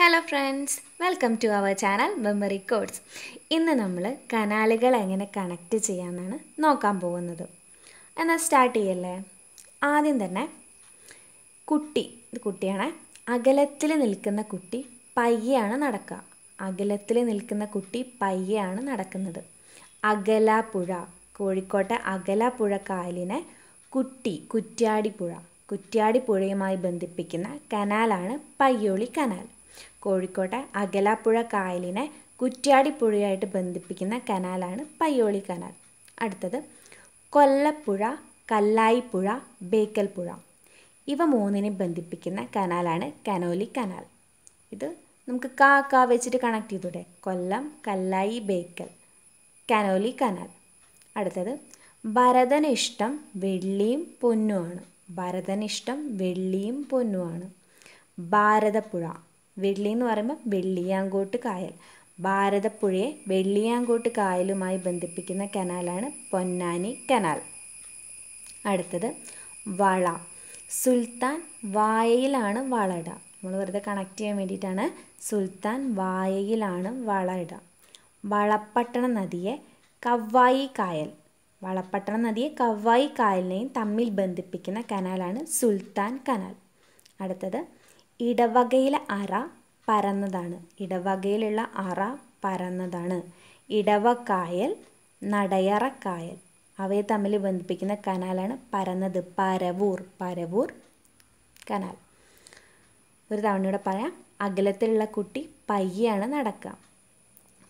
hello friends welcome to our channel memory codes ഇന്ന് നമ്മൾ കനാലുകൾ എങ്ങനെ കണക്ട് ചെയ്യാമെന്നാണ് നോക്കാൻ പോകുന്നത് എന്നാൽ സ്റ്റാർട്ട് ചെയ്യല്ലേ ആദ്യം തന്നെ കുട്ടി ഇത് കുട്ടിയാണ് അകലത്തിൽ നിൽക്കുന്ന കുട്ടി പയ്യാണ് നടക്കുക അകലത്തിൽ നിൽക്കുന്ന കുട്ടി പയ്യാണ് നടക്കുന്നത് പുഴ കോഴിക്കോട്ടെ കുട്ടി കായലിനെ പുഴ കുറ്റ്യാടിപ്പുഴ കുറ്റ്യാടിപ്പുഴയുമായി ബന്ധിപ്പിക്കുന്ന കനാലാണ് പയ്യോളി കനാൽ കോഴിക്കോട്ടെ അകലാപ്പുഴ കായലിനെ കുറ്റ്യാടിപ്പുഴയായിട്ട് ബന്ധിപ്പിക്കുന്ന കനാലാണ് പയ്യോളി കനാൽ അടുത്തത് കൊല്ലപ്പുഴ കല്ലായിപ്പുഴ ബേക്കൽപ്പുഴ ഇവ മൂന്നിനെ ബന്ധിപ്പിക്കുന്ന കനാലാണ് കനോലി കനാൽ ഇത് നമുക്ക് കാക്ക വെച്ചിട്ട് കണക്ട് ചെയ്തൂടെ കൊല്ലം കല്ലായി ബേക്കൽ കനോലി കനാൽ അടുത്തത് ഭരതനിഷ്ടം വെള്ളിയും പൊന്നുമാണ് ഭരതനിഷ്ടം വെള്ളിയും പൊന്നുമാണ് ഭാരതപ്പുഴ വെള്ളി എന്ന് പറയുമ്പോൾ വെള്ളിയാങ്കോട്ട് കായൽ ഭാരതപ്പുഴയെ വെള്ളിയാങ്കോട്ട് കായലുമായി ബന്ധിപ്പിക്കുന്ന കനാലാണ് പൊന്നാനി കനാൽ അടുത്തത് വള സുൽത്താൻ വായയിലാണ് വളട നമ്മൾ വെറുതെ കണക്ട് ചെയ്യാൻ വേണ്ടിയിട്ടാണ് സുൽത്താൻ വായയിലാണ് വളട വളപ്പട്ടണ നദിയെ കവ്വായി കായൽ വളപ്പട്ടണ നദിയെ കവ്വായി കായലിനെയും തമ്മിൽ ബന്ധിപ്പിക്കുന്ന കനാലാണ് സുൽത്താൻ കനാൽ അടുത്തത് ഇടവകയിലെ അറ പരന്നതാണ് ഇടവകയിലുള്ള അറ പരന്നതാണ് ഇടവക്കായൽ നടയറക്കായൽ അവയെ തമ്മിൽ ബന്ധിപ്പിക്കുന്ന കനാലാണ് പരന്നത് പരവൂർ പരവൂർ കനാൽ ഒരു തവണ ഇവിടെ പറയാം അകലത്തിലുള്ള കുട്ടി പയ്യാണ് നടക്കുക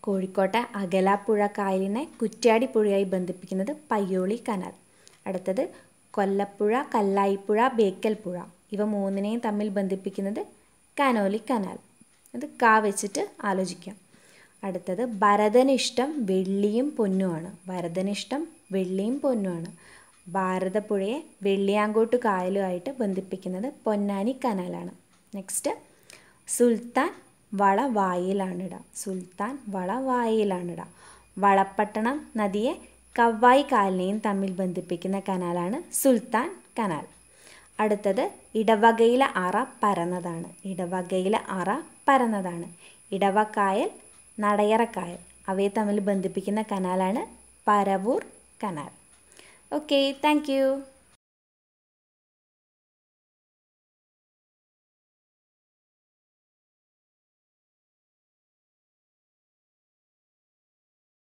കോഴിക്കോട്ടെ അകലാപ്പുഴ കായലിനെ കുറ്റ്യാടി പുഴയായി ബന്ധിപ്പിക്കുന്നത് പയ്യോളി കനാൽ അടുത്തത് കൊല്ലപ്പുഴ കല്ലായിപ്പുഴ ബേക്കൽപ്പുഴ ഇവ മൂന്നിനെയും തമ്മിൽ ബന്ധിപ്പിക്കുന്നത് കനോലി കനാൽ അത് കാ വെച്ചിട്ട് ആലോചിക്കാം അടുത്തത് ഭരതനിഷ്ടം വെള്ളിയും പൊന്നുമാണ് ഭരതനിഷ്ടം വെള്ളിയും പൊന്നുമാണ് ഭാരതപ്പുഴയെ വെള്ളിയാങ്കോട്ട് കായലുമായിട്ട് ബന്ധിപ്പിക്കുന്നത് പൊന്നാനി കനാലാണ് നെക്സ്റ്റ് സുൽത്താൻ വള വായിലാണിട സുൽത്താൻ വള വായിലാണിട വളപ്പട്ടണം നദിയെ കവ്വായി കാലിനെയും തമ്മിൽ ബന്ധിപ്പിക്കുന്ന കനാലാണ് സുൽത്താൻ കനാൽ അടുത്തത് ഇടവകയിലെ അറ പരന്നതാണ് ഇടവകയിലെ അറ പരന്നതാണ് ഇടവക്കായൽ നടയറക്കായൽ അവയെ തമ്മിൽ ബന്ധിപ്പിക്കുന്ന കനാലാണ് പരവൂർ കനാൽ ഓക്കെ താങ്ക്